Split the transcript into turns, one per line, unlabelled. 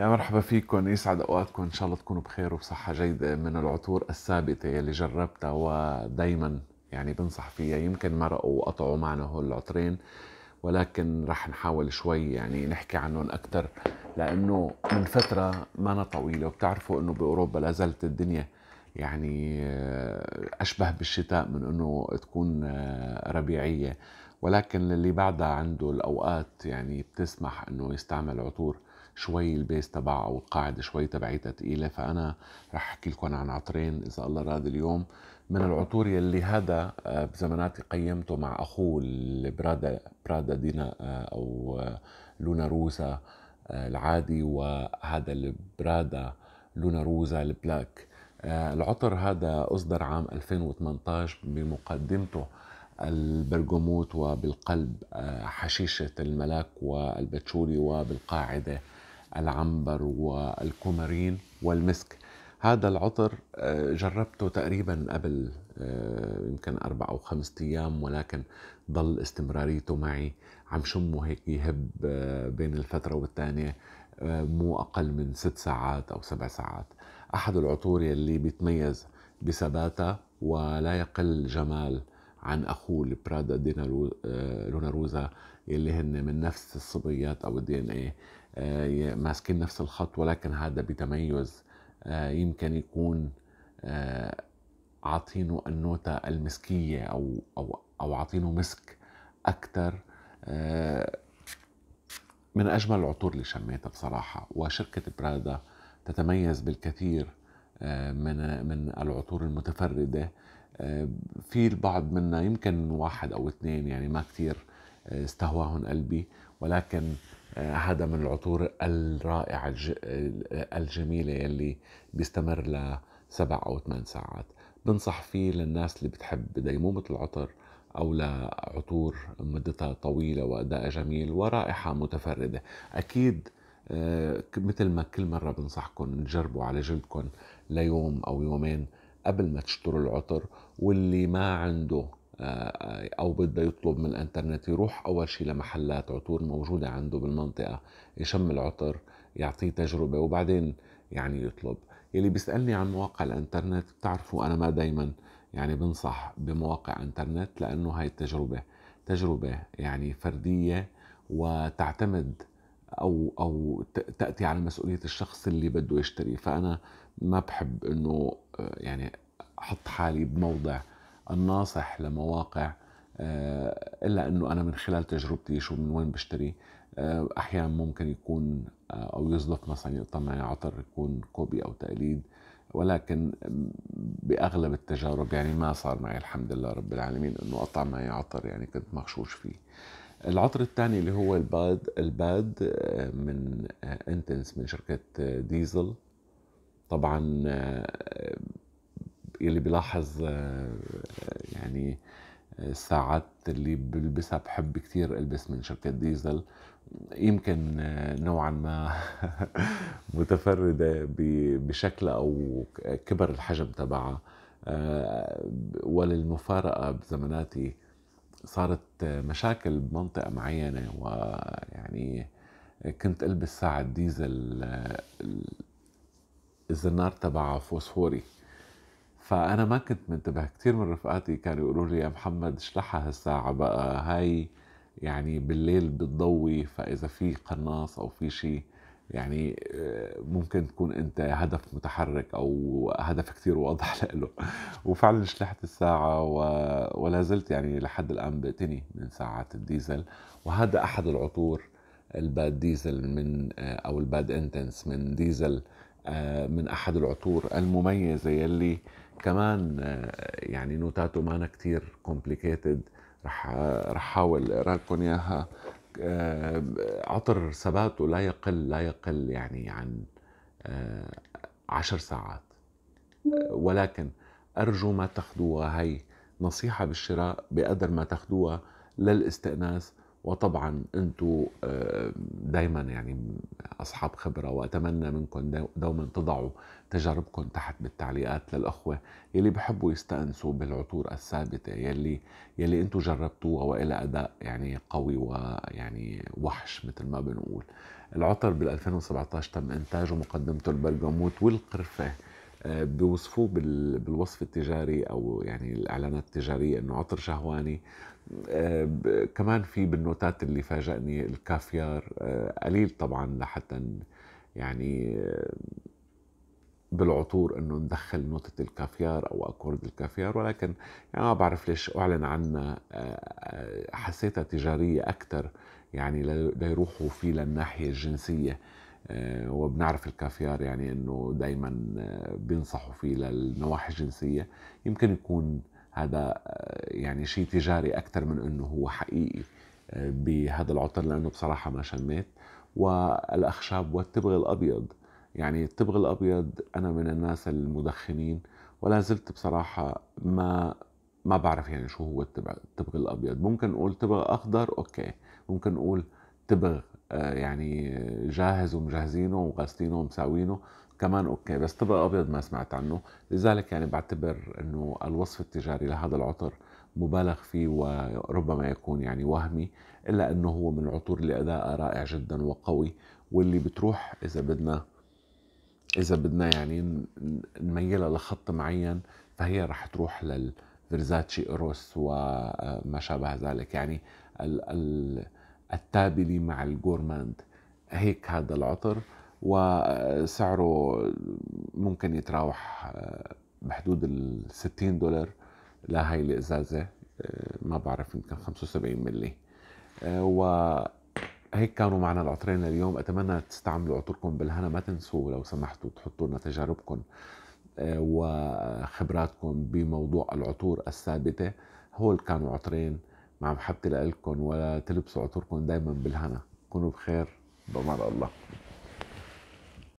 يا مرحبا فيكم يسعد اوقاتكم ان شاء الله تكونوا بخير وبصحه جيده من العطور الثابته يلي جربتها ودايما يعني بنصح فيها يمكن مرقوا وقطعوا معنا هول العطرين ولكن رح نحاول شوي يعني نحكي عنهم اكثر لانه من فتره ما طويله وبتعرفوا انه باوروبا لازلت الدنيا يعني اشبه بالشتاء من انه تكون ربيعيه ولكن اللي بعدها عنده الاوقات يعني بتسمح انه يستعمل عطور شوي البيس تبعها او القاعده شوي تبعيتها ثقيله فانا رح احكي لكم عن عطرين اذا الله راد اليوم من العطور يلي هذا آه، بزماناتي قيمته مع اخوه البرادا برادا دينا آه، او آه، لونا روزا العادي وهذا البرادا لونا روزا البلاك العطر هذا اصدر عام 2018 بمقدمته البرغموت وبالقلب حشيشة الملاك والبتشولي وبالقاعدة العنبر والكومارين والمسك هذا العطر آه، جربته تقريبا قبل آه، يمكن أربع أو خمسة أيام ولكن ضل استمراريته معي عم شمه هيك يهب آه، بين الفترة والتانية مو أقل من ست ساعات أو سبع ساعات أحد العطور يلي بيتميز بثباته ولا يقل جمال عن أخوه البرادا دينا لوناروزا يلي هن من نفس الصبيات أو الدي ان ايه آه، ماسكين نفس الخط ولكن هذا بتميز آه، يمكن يكون آه، عاطينه النوتة المسكية أو أو أو عاطينه مسك أكثر من أجمل العطور اللي شميتها بصراحة وشركة برادا تتميز بالكثير من من العطور المتفردة في البعض منا يمكن واحد أو اثنين يعني ما كثير استهواهم قلبي ولكن آه، هذا من العطور الرائعة آه، الجميلة يلي بيستمر لسبع أو ثمان ساعات بنصح فيه للناس اللي بتحب ديمومة العطر أو لعطور مدتها طويلة وأداء جميل ورائحة متفردة أكيد آه، مثل ما كل مرة بنصحكم تجربوا على جلدكم ليوم أو يومين قبل ما تشتروا العطر واللي ما عنده آه، آه، او بده يطلب من الانترنت يروح اول شيء لمحلات عطور موجوده عنده بالمنطقه يشم العطر يعطيه تجربه وبعدين يعني يطلب يلي بيسالني عن مواقع الانترنت بتعرفوا انا ما دايما يعني بنصح بمواقع انترنت لانه هاي التجربه تجربه يعني فرديه وتعتمد او او تاتي على مسؤوليه الشخص اللي بده يشتري فانا ما بحب انه آه، يعني احط حالي بموضع الناصح لمواقع آه، الا انه انا من خلال تجربتي شو من وين بشتري آه، احيانا ممكن يكون آه، او يصدف مثلا يقطع معي عطر يكون كوبي او تقليد ولكن باغلب التجارب يعني ما صار معي الحمد لله رب العالمين انه قطع معي عطر يعني كنت مغشوش فيه العطر الثاني اللي هو الباد الباد من انتنس من شركه ديزل طبعا يلي بيلاحظ آه، يعني الساعات آه، اللي بلبسها بحب كتير البس من شركة ديزل يمكن آه، نوعا ما متفردة بشكلها أو كبر الحجم تبعها وللمفارقة بزماناتي صارت مشاكل بمنطقة معينة ويعني كنت ألبس ساعة ديزل الزنار تبعها فوسفوري فانا ما كنت منتبه كثير من رفقاتي كانوا يقولوا لي يا محمد اشلحها هالساعه بقى هاي يعني بالليل بتضوي فاذا في قناص او في شيء يعني آه، ممكن تكون انت هدف متحرك او هدف كثير واضح له وفعلا شلحت الساعه و... ولا زلت يعني لحد الان بقتني من ساعات الديزل وهذا احد العطور الباد ديزل من آه، او الباد انتنس من ديزل آه، من احد العطور المميزه يلي كمان آه، يعني نوتاته مانا كتير كومبليكيتد رح آه، رح احاول اقرا لكم اياها عطر ثباته لا يقل لا يقل يعني عن عشر ساعات ولكن أرجو ما تاخذوها هي نصيحة بالشراء بقدر ما تاخذوها للاستئناس وطبعا انتوا آه، دايما يعني اصحاب خبره واتمنى منكم دوما تضعوا تجاربكم تحت بالتعليقات للاخوه يلي بحبوا يستانسوا بالعطور الثابته يلي يلي انتوا جربتوها والى اداء يعني قوي ويعني وحش مثل ما بنقول العطر بال 2017 تم انتاجه مقدمته البرغموت والقرفه آه، بوصفوه بالوصف التجاري او يعني الاعلانات التجاريه انه عطر شهواني آه، كمان في بالنوتات اللي فاجئني الكافيار آه، قليل طبعا لحتى يعني بالعطور انه ندخل نوتة الكافيار او اكورد الكافيار ولكن يعني ما بعرف ليش اعلن عنها حسيتها تجارية اكثر يعني ليروحوا فيه للناحية الجنسية آه، وبنعرف الكافيار يعني انه دائما آه، بينصحوا فيه للنواحي الجنسيه يمكن يكون هذا آه، يعني شيء تجاري اكثر من انه هو حقيقي بهذا العطر لانه بصراحه ما شميت والاخشاب والتبغ الابيض يعني التبغ الابيض انا من الناس المدخنين ولا زلت بصراحه ما ما بعرف يعني شو هو التبغ الابيض ممكن اقول تبغ اخضر اوكي ممكن اقول تبغ آه، يعني جاهز ومجهزينه وغاسلينه ومساوينه كمان اوكي بس طبق ابيض ما سمعت عنه لذلك يعني بعتبر انه الوصف التجاري لهذا العطر مبالغ فيه وربما يكون يعني وهمي الا انه هو من العطور اللي اداءه رائع جدا وقوي واللي بتروح اذا بدنا اذا بدنا يعني نميلها لخط معين فهي رح تروح للفيرزاتشي اروس وما شابه ذلك يعني ال ال التابلي مع الجورماند هيك هذا العطر وسعره ممكن يتراوح آه، بحدود ال 60 دولار لهي الازازه آه، ما بعرف يمكن 75 ملي آه، وهيك كانوا معنا العطرين لليوم اتمنى تستعملوا عطركم بالهنا ما تنسوا لو سمحتوا تحطوا لنا تجاربكم وخبراتكم بموضوع العطور الثابته هول كانوا عطرين مع محبتي لإلكم تلبسوا عطوركم دايما بالهنا كونوا بخير بأمان الله